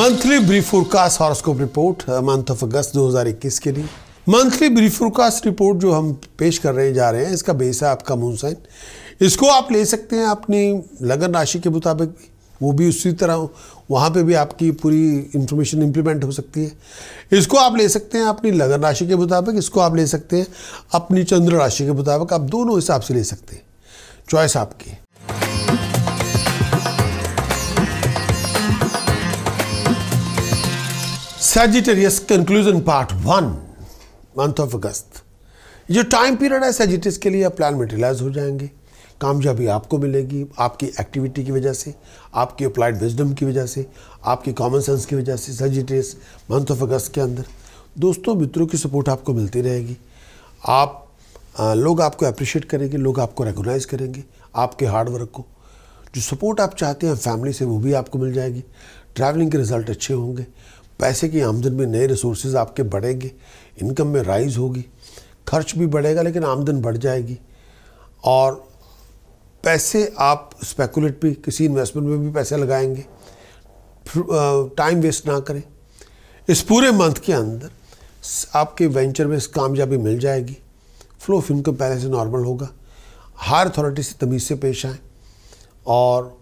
monthly brief forecast horoscope report month of अगस्त 2021 के लिए मंथली ब्रीफोरकास्ट रिपोर्ट जो हम पेश कर रहे जा रहे हैं इसका बेस है आपका साइन इसको आप ले सकते हैं अपनी लगन राशि के मुताबिक वो भी उसी तरह वहाँ पे भी आपकी पूरी इंफॉर्मेशन इम्प्लीमेंट हो सकती है इसको आप ले सकते हैं अपनी लगन राशि के मुताबिक इसको आप ले सकते हैं अपनी चंद्र राशि के मुताबिक आप दोनों हिसाब से ले सकते हैं चॉइस आपकी Sagittarius conclusion part one month of अगस्त जो टाइम पीरियड है सेजिटेस के लिए प्लान मेटेलाइज हो जाएंगे कामयाबी आपको मिलेगी आपकी एक्टिविटी की वजह से आपकी अप्लाइड विजडम की वजह से आपकी कॉमन सेंस की वजह से सेजिटेस मंथ ऑफ अगस्त के अंदर दोस्तों मित्रों की सपोर्ट आपको मिलती रहेगी आप आ, लोग आपको अप्रिशिएट करेंगे लोग आपको रिकोगनाइज़ करेंगे आपके हार्डवर्क को जो सपोर्ट आप चाहते हैं फैमिली से वो भी आपको मिल जाएगी ट्रैवलिंग के रिज़ल्ट अच्छे होंगे पैसे की आमदन में नए रिसोर्स आपके बढ़ेंगे इनकम में राइज होगी खर्च भी बढ़ेगा लेकिन आमदन बढ़ जाएगी और पैसे आप स्पेकुलेट भी किसी इन्वेस्टमेंट में भी पैसे लगाएंगे टाइम वेस्ट ना करें इस पूरे मंथ के अंदर आपके वेंचर में कामयाबी मिल जाएगी फ्लो ऑफ इनकम पहले से नॉर्मल होगा हायर अथॉरिटी से तमीज़ से पेश आएँ और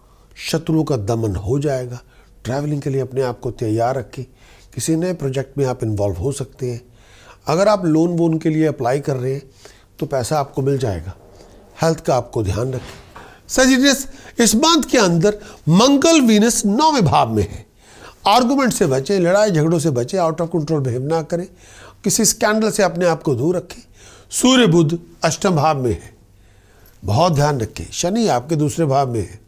शत्रुओं का दमन हो जाएगा ट्रैवलिंग के लिए अपने आप को तैयार रखें किसी नए प्रोजेक्ट में आप इन्वॉल्व हो सकते हैं अगर आप लोन वोन के लिए अप्लाई कर रहे हैं तो पैसा आपको मिल जाएगा हेल्थ का आपको ध्यान रखें सजिटस इस मंथ के अंदर मंगल वीनस नौवें भाव में है आर्गूमेंट से बचें लड़ाई झगड़ों से बचें आउट ऑफ कंट्रोल बिहेव ना करें किसी स्कैंडल से अपने आप को दूर रखें सूर्य बुद्ध अष्टम भाव में है बहुत ध्यान रखें शनि आपके दूसरे भाव में है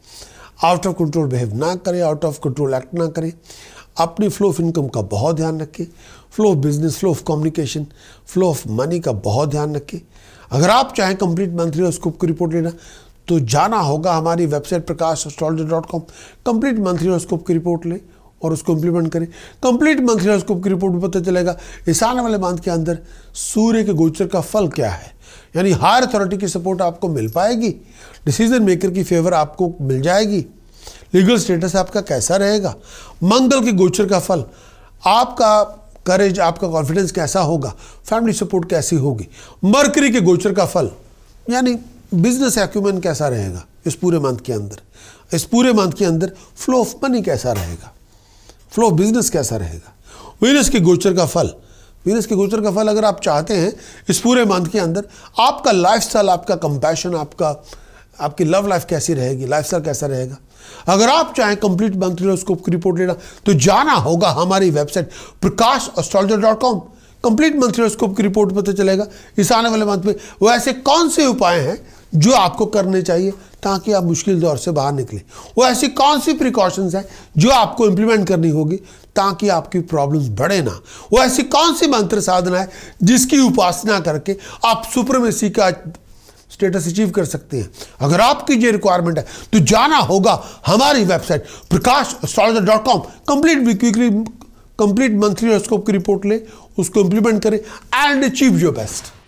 आउट ऑफ कंट्रोल बिहेव ना करें आउट ऑफ कंट्रोल एक्ट ना करें अपनी फ्लो ऑफ इनकम का बहुत ध्यान रखें flow of business flow of communication flow of money का बहुत ध्यान रखें अगर आप चाहें कंप्लीट मंथली हॉरोस्कोप की रिपोर्ट लेना तो जाना होगा हमारी website Prakash astrology dot com complete monthly horoscope की रिपोर्ट लें और उसको इम्प्लीमेंट करें कंप्लीट मंथली हॉरोस्कोप की रिपोर्ट में पता चलेगा इस आने वाले मंथ के अंदर सूर्य के गोचर का फल क्या है यानी हायर अथॉरिटी की सपोर्ट आपको मिल पाएगी डिसीजन मेकर की फेवर आपको मिल जाएगी लीगल स्टेटस आपका कैसा रहेगा मंगल के गोचर का फल आपका करेज आपका कॉन्फिडेंस कैसा होगा फैमिली सपोर्ट कैसी होगी मरकरी के गोचर का फल यानी बिजनेस एक्यूमेन कैसा रहेगा इस पूरे मंथ के अंदर इस पूरे मंथ के अंदर फ्लो ऑफ मनी कैसा रहेगा फ्लो ऑफ बिजनेस कैसा रहेगा वीनस के गोचर का फल वीनस के गोचर का फल अगर आप चाहते हैं इस पूरे मंथ के अंदर आपका लाइफ स्टाइल आपका कंपैशन आपका आपकी लव लाइफ कैसी रहेगी लाइफ स्टाइल कैसा रहेगा अगर आप चाहें कंप्लीट मंथ स्कोप की रिपोर्ट लेना तो जाना होगा हमारी website Prakash astrologer dot com complete monthly की रिपोर्ट पता चलेगा इस आने वाले मंथ में वो ऐसे कौन से उपाय हैं जो आपको करने चाहिए ताकि आप मुश्किल दौर से बाहर निकलें वो ऐसी कौन सी प्रिकॉशंस हैं जो आपको इम्प्लीमेंट करनी होगी ताकि आपकी प्रॉब्लम्स बढ़े ना वो ऐसी कौन सी मंत्र साधना है जिसकी उपासना करके आप सुप्रमेसी का स्टेटस अचीव कर सकते हैं अगर आपकी ये रिक्वायरमेंट है तो जाना होगा हमारी website Prakash astrologer dot com complete complete monthly की रिपोर्ट ले उसको इंप्लीमेंट करें एंड अचीव योर बेस्ट